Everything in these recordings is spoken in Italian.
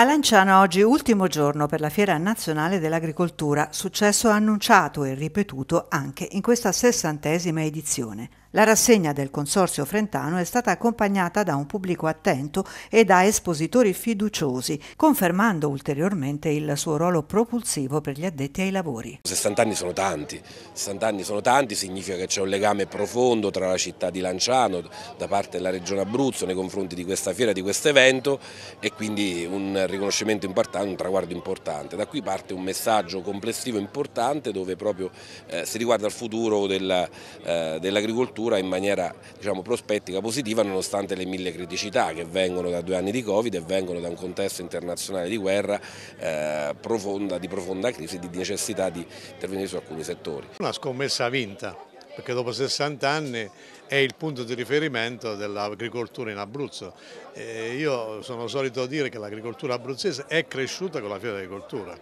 A Lanciano oggi ultimo giorno per la Fiera Nazionale dell'Agricoltura, successo annunciato e ripetuto anche in questa sessantesima edizione. La rassegna del Consorzio Frentano è stata accompagnata da un pubblico attento e da espositori fiduciosi, confermando ulteriormente il suo ruolo propulsivo per gli addetti ai lavori. 60 anni sono tanti, 60 anni sono tanti significa che c'è un legame profondo tra la città di Lanciano da parte della Regione Abruzzo nei confronti di questa fiera, di questo evento e quindi un riconoscimento importante, un traguardo importante. Da qui parte un messaggio complessivo importante dove proprio eh, si riguarda il futuro eh, dell'agricoltura legislatura in maniera diciamo, prospettica positiva nonostante le mille criticità che vengono da due anni di Covid e vengono da un contesto internazionale di guerra eh, profonda, di profonda crisi e di necessità di intervenire su alcuni settori. Una scommessa vinta perché dopo 60 anni è il punto di riferimento dell'agricoltura in Abruzzo. E io sono solito dire che l'agricoltura abruzzese è cresciuta con la fiera dell'agricoltura.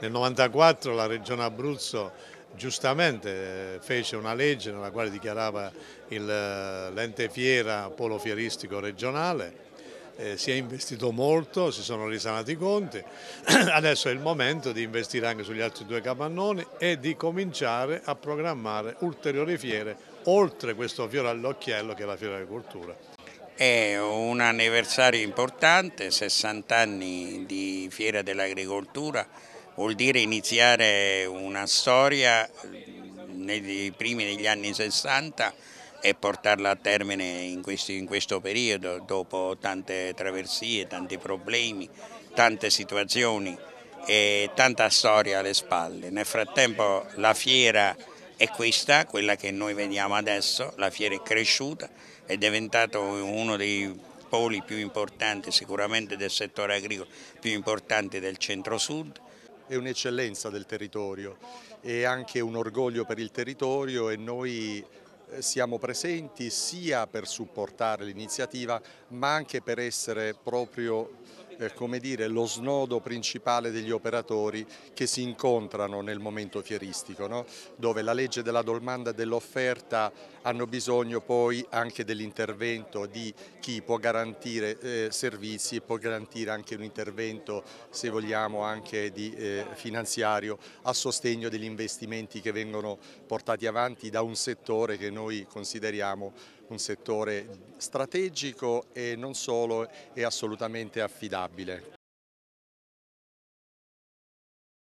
Nel 1994 la regione Abruzzo giustamente eh, fece una legge nella quale dichiarava eh, l'ente fiera polofieristico regionale, eh, si è investito molto, si sono risanati i conti, adesso è il momento di investire anche sugli altri due capannoni e di cominciare a programmare ulteriori fiere oltre questo fiore all'occhiello che è la Fiera agricoltura. È un anniversario importante, 60 anni di Fiera dell'Agricoltura vuol dire iniziare una storia nei primi degli anni 60 e portarla a termine in, questi, in questo periodo, dopo tante traversie, tanti problemi, tante situazioni e tanta storia alle spalle. Nel frattempo la fiera è questa, quella che noi vediamo adesso, la fiera è cresciuta, è diventato uno dei poli più importanti sicuramente del settore agricolo, più importante del centro-sud, è un'eccellenza del territorio, è anche un orgoglio per il territorio e noi eh, siamo presenti sia per supportare l'iniziativa ma anche per essere proprio come dire, lo snodo principale degli operatori che si incontrano nel momento fieristico, no? dove la legge della domanda e dell'offerta hanno bisogno poi anche dell'intervento di chi può garantire eh, servizi e può garantire anche un intervento, se vogliamo, anche di, eh, finanziario a sostegno degli investimenti che vengono portati avanti da un settore che noi consideriamo un settore strategico e non solo è assolutamente affidabile.